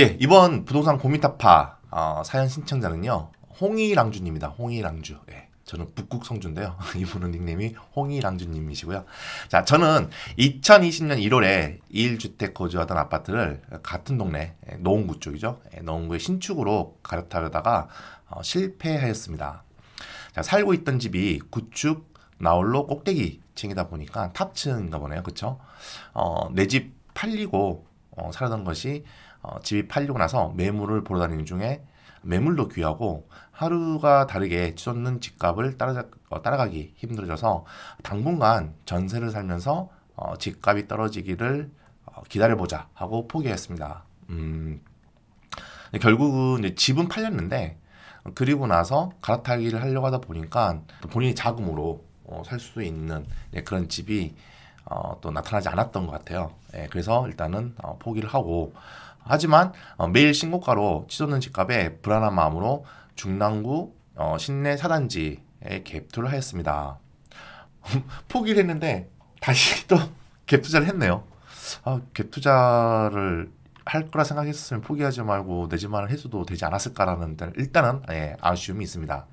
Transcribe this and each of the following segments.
예, 이번 부동산 고민타파 어, 사연 신청자는요. 홍이랑주님입니다. 홍이랑주. 예. 저는 북극성주인데요. 이분은 닉네임이 홍이랑주님이시고요. 자, 저는 2020년 1월에 1주택 거주하던 아파트를 같은 동네 예, 노원구 쪽이죠. 예, 노원구의 신축으로 갈아타려다가 어, 실패하였습니다. 자, 살고 있던 집이 구축 나홀로 꼭대기 층이다 보니까 탑층인가 보네요. 그쵸 어, 내 집 팔리고 어, 살던 것이 어, 집이 팔리고 나서 매물을 보러 다니는 중에 매물도 귀하고 하루가 다르게 치솟는 집값을 따라, 어, 따라가기 힘들어져서 당분간 전세를 살면서 어, 집값이 떨어지기를 어, 기다려보자 하고 포기했습니다. 음, 결국은 이제 집은 팔렸는데 그리고 나서 갈아타기를 하려고 하다 보니까 본인이 자금으로 어, 살수 있는 예, 그런 집이 어, 또 나타나지 않았던 것 같아요. 예, 그래서 일단은 어, 포기를 하고 하지만 어, 매일 신고가로 치솟는 집값에 불안한 마음으로 중랑구 어, 신내 4단지에 갭투를 하였습니다. 포기를 했는데 다시 또 갭투자를 했네요. 아, 갭투자를 할 거라 생각했으면 포기하지 말고 내 집만을 해줘도 되지 않았을까라는 일단은 예, 아쉬움이 있습니다.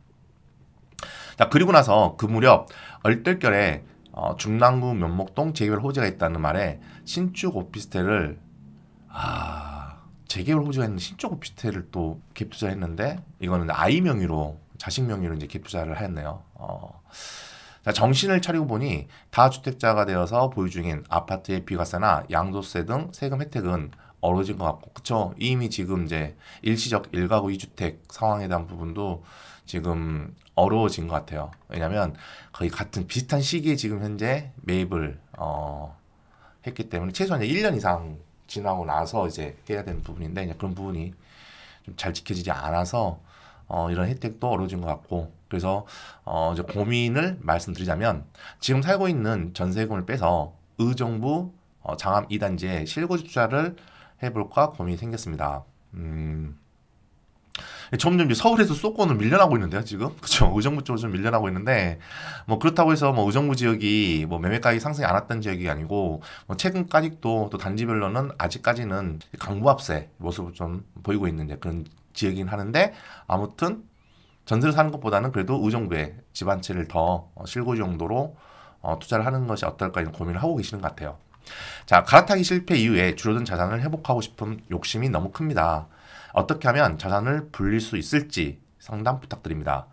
자 그리고 나서 그 무렵 얼떨결에 어, 중랑구 면목동 재개발 호재가 있다는 말에 신축 오피스텔을 아 재개발 호주가 있는 신축 오피스텔을 또갭 투자했는데 이거는 아이 명의로 자식 명의로 이제 갭 투자를 했네요 어. 자, 정신을 차리고 보니 다주택자가 되어서 보유 중인 아파트의 비과세나 양도세 등 세금 혜택은 어려진 것 같고 그쵸 이미 지금 이제 일시적 일가구 이주택 상황에 대한 부분도 지금 어려워진 것 같아요 왜냐면 거의 같은 비슷한 시기에 지금 현재 매입을 어, 했기 때문에 최소한 1년 이상 지나고 나서 이제 해야 되는 부분인데 이제 그런 부분이 좀 잘 지켜지지 않아서 어, 이런 혜택도 어려워진 것 같고 그래서 어, 이제 고민을 말씀드리자면 지금 살고 있는 전세금을 빼서 의정부 어, 장암 2단지에 실거주 자를 해볼까 고민이 생겼습니다. 음, 점점 이제 서울에서 수도권을 밀려나고 있는데요, 지금. 그렇죠. 의정부 쪽으로 좀 밀려나고 있는데 뭐 그렇다고 해서 뭐 의정부 지역이 뭐 매매 가격이 상승이 안 왔던 지역이 아니고 뭐 최근까지도 또 단지별로는 아직까지는 강부합세 모습을 좀 보이고 있는 그런 지역이긴 하는데 아무튼 전세를 사는 것보다는 그래도 의정부에 집한 채를 더 실고 정도로 어, 투자를 하는 것이 어떨까 이런 고민을 하고 계시는 것 같아요. 자, 갈아타기 실패 이후에 줄어든 자산을 회복하고 싶은 욕심이 너무 큽니다. 어떻게 하면 자산을 불릴 수 있을지 상담 부탁드립니다.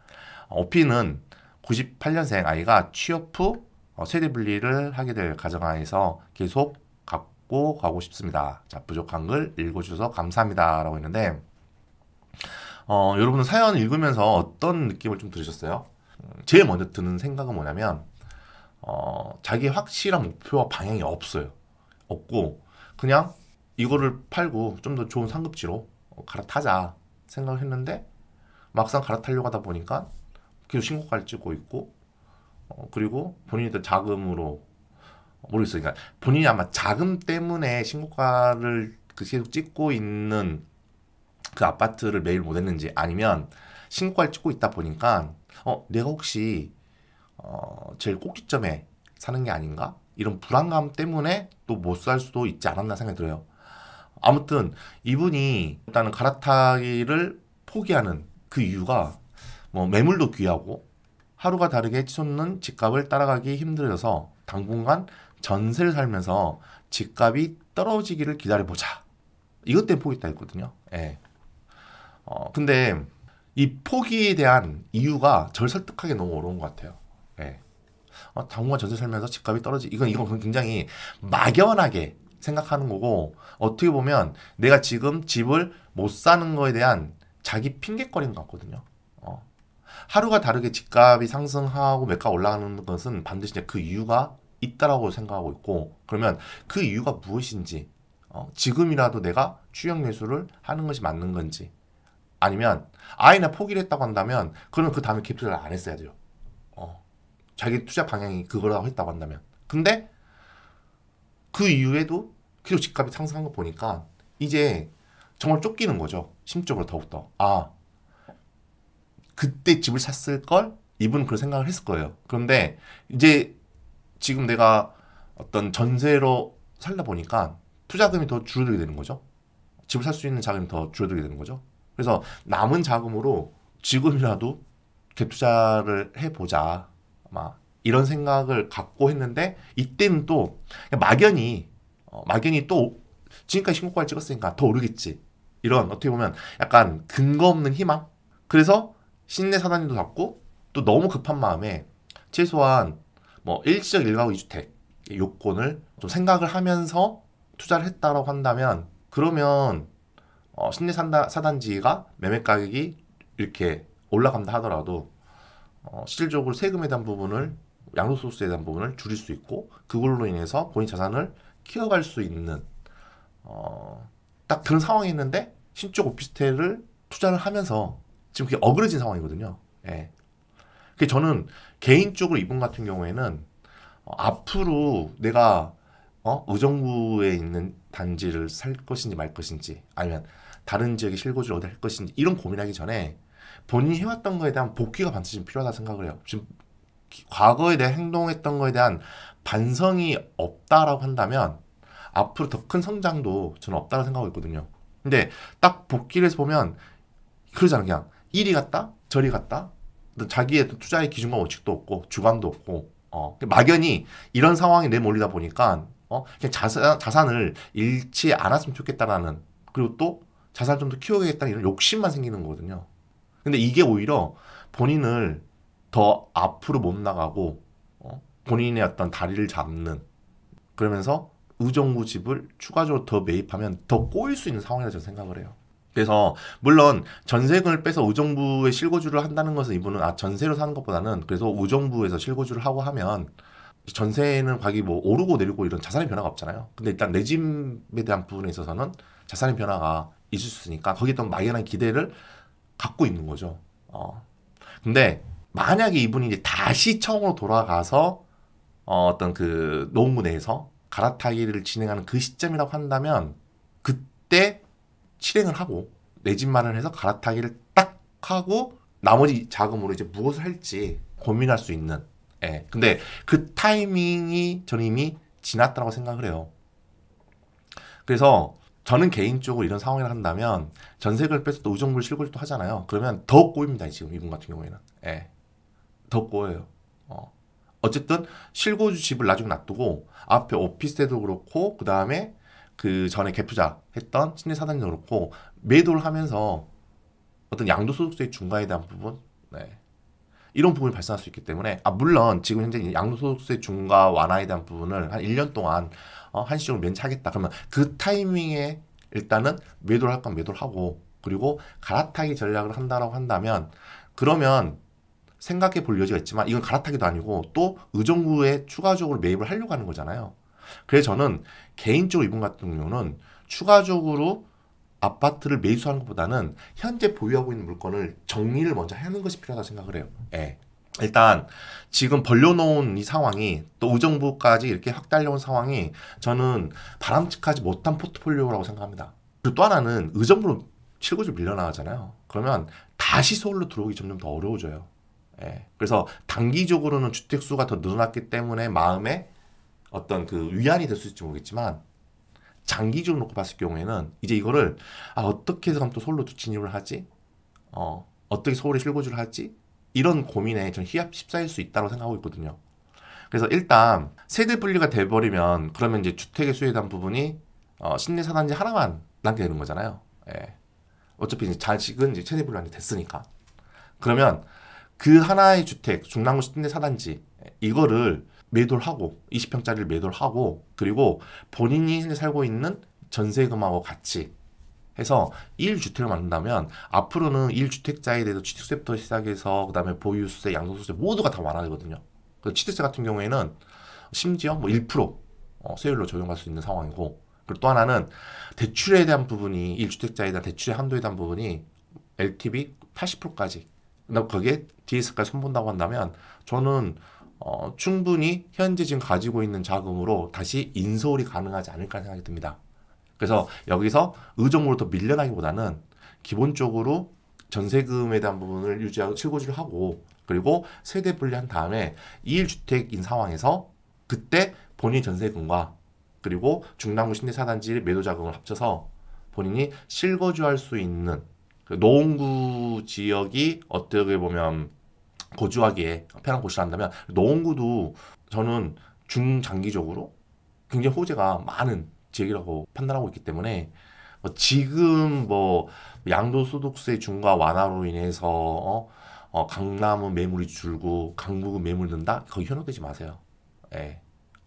오피는 98년생 아이가 취업 후 어, 세대 분리를 하게 될 가정하에서 계속 갖고 가고 싶습니다. 자, 부족한 글 읽어주셔서 감사합니다. 라고 했는데, 어, 여러분 사연 읽으면서 어떤 느낌을 좀 들으셨어요? 제일 먼저 드는 생각은 뭐냐면, 어, 자기 확실한 목표와 방향이 없어요. 없고, 그냥 이거를 팔고 좀 더 좋은 상급지로 어, 갈아타자 생각을 했는데 막상 갈아타려고 하다 보니까 계속 신고가를 찍고 있고 어, 그리고 본인들 이 자금으로 모르겠어요. 그러니까 본인이 아마 자금 때문에 신고가를 그 계속 찍고 있는 그 아파트를 매일 못 했는지 아니면 신고가를 찍고 있다 보니까 어 내가 혹시 어 제일 꼭지점에 사는 게 아닌가 이런 불안감 때문에 또 못 살 수도 있지 않았나 생각이 들어요. 아무튼 이분이 일단은 갈아타기를 포기하는 그 이유가 뭐 매물도 귀하고 하루가 다르게 치솟는 집값을 따라가기 힘들어서 당분간 전세를 살면서 집값이 떨어지기를 기다려보자. 이것 때문에 포기했다 했거든요. 예. 어, 근데 이 포기에 대한 이유가 절 설득하기 너무 어려운 것 같아요. 예. 어, 당분간 전세 살면서 집값이 떨어지. 이건 이건 굉장히 막연하게 생각하는 거고 어떻게 보면 내가 지금 집을 못 사는 거에 대한 자기 핑계거리인 것 같거든요. 어. 하루가 다르게 집값이 상승하고 매가 올라가는 것은 반드시 그 이유가 있다라고 생각하고 있고 그러면 그 이유가 무엇인지 어, 지금이라도 내가 취업 예수를 하는 것이 맞는 건지 아니면 아이나 포기를 했다고 한다면 그러면 그 다음에 캡처를안 했어야 돼요. 어, 자기 투자 방향이 그거라고 했다고 한다면 근데 그 이후에도 그리고 집값이 상승한 거 보니까 이제 정말 쫓기는 거죠. 심적으로 더욱더. 아, 그때 집을 샀을 걸 이분은 그런 생각을 했을 거예요. 그런데 이제 지금 내가 어떤 전세로 살다 보니까 투자금이 더 줄어들게 되는 거죠. 집을 살 수 있는 자금이 더 줄어들게 되는 거죠. 그래서 남은 자금으로 지금이라도 갭투자를 해보자. 막 이런 생각을 갖고 했는데 이때는 또 막연히 어, 막연히 또 지금까지 신고가를 찍었으니까 더 오르겠지. 이런 어떻게 보면 약간 근거 없는 희망. 그래서 신내 사단도 잡고 또 너무 급한 마음에 최소한 뭐 일시적 일가구 이주택 요건을 좀 생각을 하면서 투자를 했다라고 한다면 그러면 어, 신내 사단지가 매매 가격이 이렇게 올라간다 하더라도 어, 실질적으로 세금에 대한 부분을 양도소득세에 대한 부분을 줄일 수 있고 그걸로 인해서 본인 자산을 키워갈 수 있는 어, 딱 그런 상황이 있는데 신축 오피스텔을 투자를 하면서 지금 그게 어그러진 상황이거든요. 예. 그 저는 개인적으로 이분 같은 경우에는 어, 앞으로 내가 어, 의정부에 있는 단지를 살 것인지 말 것인지 아니면 다른 지역에 실거주를 어디 할 것인지 이런 고민하기 전에 본인이 해왔던 거에 대한 복귀가 반드시 필요하다 생각을 해요. 지금 과거에 내 행동했던 거에 대한 반성이 없다라고 한다면 앞으로 더 큰 성장도 저는 없다고 생각하고 있거든요. 근데 딱 복귀를 해서 보면 그러잖아 그냥 이리 갔다 저리 갔다 자기의 투자의 기준과 원칙도 없고 주관도 없고 어 막연히 이런 상황에 내몰리다 보니까 어 그냥 자산, 자산을 잃지 않았으면 좋겠다라는 그리고 또 자산을 좀 더 키워야겠다는 이런 욕심만 생기는 거거든요. 근데 이게 오히려 본인을 더 앞으로 못 나가고 어? 본인의 어떤 다리를 잡는 그러면서 의정부집을 추가적으로 더 매입하면 더 꼬일 수 있는 상황이라 저는 생각을 해요. 그래서 물론 전세금을 빼서 우정부에 실거주를 한다는 것은 이분은 아 전세로 사는 것보다는 그래서 우정부에서 실거주를 하고 하면 전세는 가격이 뭐 오르고 내리고 이런 자산의 변화가 없잖아요. 근데 일단 내 집에 대한 부분에 있어서는 자산의 변화가 있을 수 있으니까 거기에 어 막연한 기대를 갖고 있는 거죠. 어. 근데 만약에 이분이 이제 다시 처음으로 돌아가서 어, 어떤 그논문에서 갈아타기를 진행하는 그 시점이라고 한다면 그때 실행을 하고 내 집 마련해서 갈아타기를 딱 하고 나머지 자금으로 이제 무엇을 할지 고민할 수 있는 예. 근데 그 타이밍이 저는 이미 지났다고 생각을 해요. 그래서 저는 개인적으로 이런 상황이라 한다면 전세금을 빼서 또 우정불 실고래도 하잖아요. 그러면 더 꼬입니다. 지금 이분 같은 경우에는. 예. 더 꼬여요. 어. 어쨌든 실거주 집을 나중에 놔두고 앞에 오피스텔도 그렇고 그 다음에 그 전에 개투자 했던 신일사단도 그렇고 매도를 하면서 어떤 양도소득세 중과에 대한 부분 네. 이런 부분이 발생할 수 있기 때문에 아 물론 지금 현재 양도소득세 중과 완화에 대한 부분을 한 1년 동안 어, 한시적으로 면치하겠다 그러면 그 타이밍에 일단은 매도를 할 건 매도를 하고 그리고 갈아타기 전략을 한다라고 한다면 그러면 생각해 볼 여지가 있지만 이건 갈아타기도 아니고 또 의정부에 추가적으로 매입을 하려고 하는 거잖아요. 그래서 저는 개인적으로 이분 같은 경우는 추가적으로 아파트를 매수하는 것보다는 현재 보유하고 있는 물건을 정리를 먼저 하는 것이 필요하다 고 생각을 해요. 예. 일단 지금 벌려놓은 이 상황이 또 의정부까지 이렇게 확달려온 상황이 저는 바람직하지 못한 포트폴리오라고 생각합니다. 그리고 또 하나는 의정부로 실고조 밀려나가잖아요. 그러면 다시 서울로 들어오기 점점 더 어려워져요. 예. 그래서 단기적으로는 주택 수가 더 늘어났기 때문에 마음에 어떤 그 위안이 될 수 있을지 모르겠지만 장기적으로 놓고 봤을 경우에는 이제 이거를 아 어떻게 해서 그럼 또 서울로 진입을 하지? 어 어떻게 서울에 실거주를 하지? 이런 고민에 전 희합 십사일 수 있다고 생각하고 있거든요. 그래서 일단 세대 분리가 돼버리면 그러면 이제 주택의 수에 대한 부분이 어, 신내 사단지 하나만 남게 되는 거잖아요. 예. 어차피 이제 자식은 이제 세대 분리가 됐으니까. 그러면 그 하나의 주택 중랑구 시내 사단지 이거를 매도를 하고 20평짜리를 매도를 하고 그리고 본인이 살고 있는 전세금하고 같이 해서 1주택을 만든다면 앞으로는 1주택자에 대해서 취득세부터 시작해서 그다음에 보유세, 양도소세 모두가 다 완화되거든요. 그 취득세 같은 경우에는 심지어 뭐1% 어, 세율로 적용할 수 있는 상황이고 그리고 또 하나는 대출에 대한 부분이 1주택자에 대한 대출의 한도에 대한 부분이 LTV 80%까지 근데 그게 DS까지 손본다고 한다면 저는 어, 충분히 현재 지금 가지고 있는 자금으로 다시 인솔이 가능하지 않을까 생각이 듭니다. 그래서 여기서 의정부로 부터 밀려나기보다는 기본적으로 전세금에 대한 부분을 유지하고 실고지를 하고 그리고 세대 분리한 다음에 이일주택인 상황에서 그때 본인 전세금과 그리고 중남구 신대사단지 매도 자금을 합쳐서 본인이 실거주할 수 있는 그 노원구 지역이 어떻게 보면 고주하게에 편한 곳이라 한다면 노원구도 저는 중장기적으로 굉장히 호재가 많은 지역이라고 판단하고 있기 때문에 뭐 지금 뭐 양도소득세 중과 완화로 인해서 어, 어 강남은 매물이 줄고 강북은 매물 는다 거기 현혹되지 마세요. 예.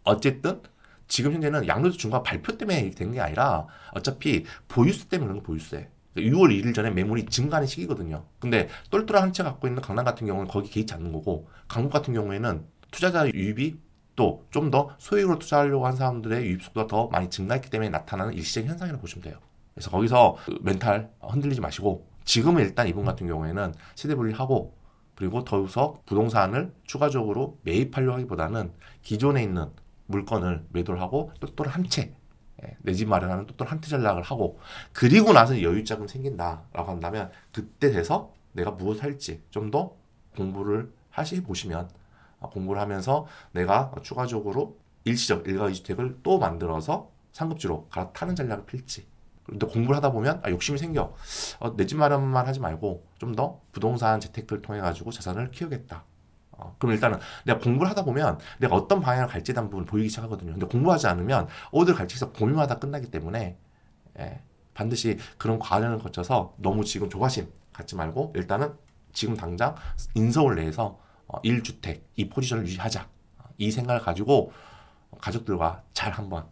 어쨌든 지금 현재는 양도소득 중과 발표 때문에 된 게 아니라 어차피 보유세 때문에 그런 거 보유세. 6월 1일 전에 매물이 증가하는 시기거든요. 근데 똘똘한 한 채 갖고 있는 강남 같은 경우는 거기 개의치 않는 거고 강북 같은 경우에는 투자자 유입이 또 좀 더 소액으로 투자하려고 한 사람들의 유입 속도가 더 많이 증가했기 때문에 나타나는 일시적인 현상이라고 보시면 돼요. 그래서 거기서 멘탈 흔들리지 마시고 지금은 일단 이분 같은 경우에는 세대 분리하고 그리고 더욱서 부동산을 추가적으로 매입하려 하기보다는 기존에 있는 물건을 매도를 하고 똘똘한 채 내집 마련하는 또 한테 전략을 하고 그리고 나서 여유 자금 생긴다라고 한다면 그때 돼서 내가 무엇 할지 좀 더 공부를 하시 보시면 아, 공부를 하면서 내가 추가적으로 일시적 일가 이주택을 또 만들어서 상급지로 갈아타는 전략을 필지 그런데 공부를 하다 보면 아, 욕심이 생겨 어, 내집 마련만 하지 말고 좀 더 부동산 재테크를 통해 가지고 자산을 키우겠다 어, 그럼 일단은 내가 공부를 하다 보면 내가 어떤 방향을 갈지 대한 부분을 보이기 시작하거든요. 근데 공부하지 않으면 어디를 갈지 해서 고민하다 끝나기 때문에 예, 반드시 그런 과정을 거쳐서 너무 지금 조바심 갖지 말고 일단은 지금 당장 인서울 내에서 어, 1주택 이 포지션을 유지하자 이 생각을 가지고 가족들과 잘 한번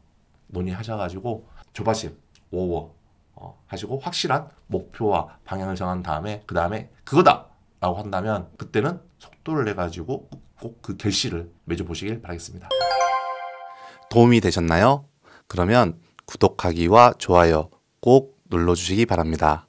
논의하셔가지고 조바심 워워 어, 하시고 확실한 목표와 방향을 정한 다음에 그 다음에 그거다 라고 한다면 그때는 속도를 내가지고 꼭 그 결실을 맺어보시길 바라겠습니다. 도움이 되셨나요? 그러면 구독하기와 좋아요 꼭 눌러주시기 바랍니다.